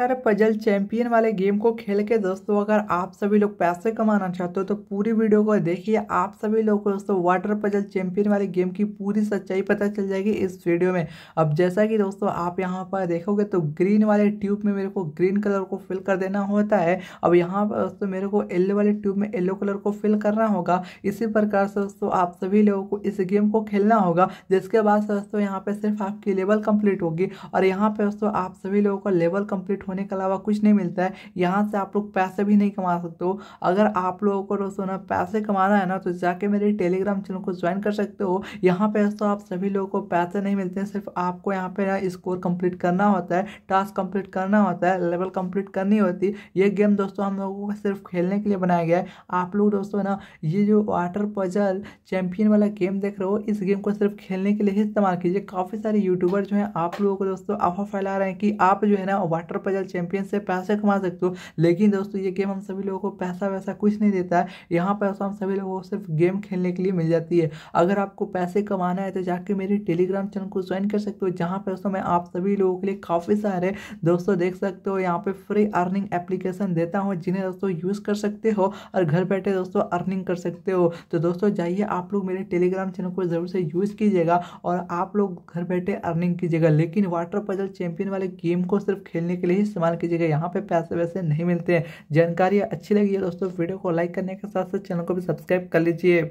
water puzzle champion वाले game को खेल के दोस्तों अगर आप सभी लोग पैसे कमाना चाहते हो तो पूरी वीडियो को देखिए आप सभी लोग को दोस्तों वाटर पजल चैंपियन वाले गेम की पूरी सच्चाई पता चल जाएगी इस वीडियो में अब जैसा कि दोस्तों आप यहाँ पर देखोगे तो ग्रीन वाले ट्यूब में मेरे को ग्रीन कलर को फिल कर देना होता है अब यहाँ पर दोस्तों मेरे को येल्लो वाले ट्यूब में येल्लो कलर को फिल करना होगा इसी प्रकार से दोस्तों आप सभी लोगों को इस गेम को खेलना होगा जिसके बाद दोस्तों यहाँ पर सिर्फ आपकी लेवल कंप्लीट होगी और यहाँ पर दोस्तों आप सभी लोगों को लेवल कम्प्लीट अपडेट होने के अलावा कुछ नहीं मिलता है यहाँ से आप लोग पैसे भी नहीं कमा सकते हो अगर आप लोगों को दोस्तों ना पैसे कमाना है ना तो जाके मेरे टेलीग्राम चैनल को ज्वाइन कर सकते हो यहाँ पे दोस्तों आप सभी लोगों को पैसे नहीं मिलते हैं सिर्फ आपको यहाँ पे ना स्कोर कंप्लीट करना होता है टास्क कंप्लीट करना होता है लेवल कंप्लीट करनी होती है ये गेम दोस्तों हम लोगों को सिर्फ खेलने के लिए बनाया गया है आप लोग दोस्तों ना ये जो वाटर पजल चैंपियन वाला गेम देख रहे हो इस गेम को सिर्फ खेलने के लिए इस्तेमाल कीजिए काफ़ी सारे यूट्यूबर जो हैं आप लोगों को दोस्तों अफवाह फैला रहे हैं कि आप जो है ना वाटर पजल हजार चैंपियन से पैसे कमा सकते हो लेकिन दोस्तों ये गेम हम सभी लोगों को पैसा वैसा कुछ नहीं देता है यहाँ पर हम सभी लोगों को सिर्फ गेम खेलने के लिए मिल जाती है अगर आपको पैसे कमाना है तो जाके मेरे टेलीग्राम चैनल को ज्वाइन कर सकते हो जहाँ पर दोस्तों मैं आप सभी लोगों के लिए काफ़ी सारे दोस्तों देख सकते हो यहाँ पर फ्री अर्निंग एप्लीकेशन देता हूँ जिन्हें दोस्तों यूज़ कर सकते हो और घर बैठे दोस्तों अर्निंग कर सकते हो तो दोस्तों जाइए आप लोग मेरे टेलीग्राम चैनल को ज़रूर से यूज़ कीजिएगा और आप लोग घर बैठे अर्निंग कीजिएगा लेकिन वाटर पजल चैंपियन वाले गेम को सिर्फ खेलने के लिए इस्तेमाल कीजिएगा यहाँ पे पैसे वैसे नहीं मिलते हैं जानकारी अच्छी लगी है दोस्तों वीडियो को लाइक करने के साथ साथ चैनल को भी सब्सक्राइब कर लीजिए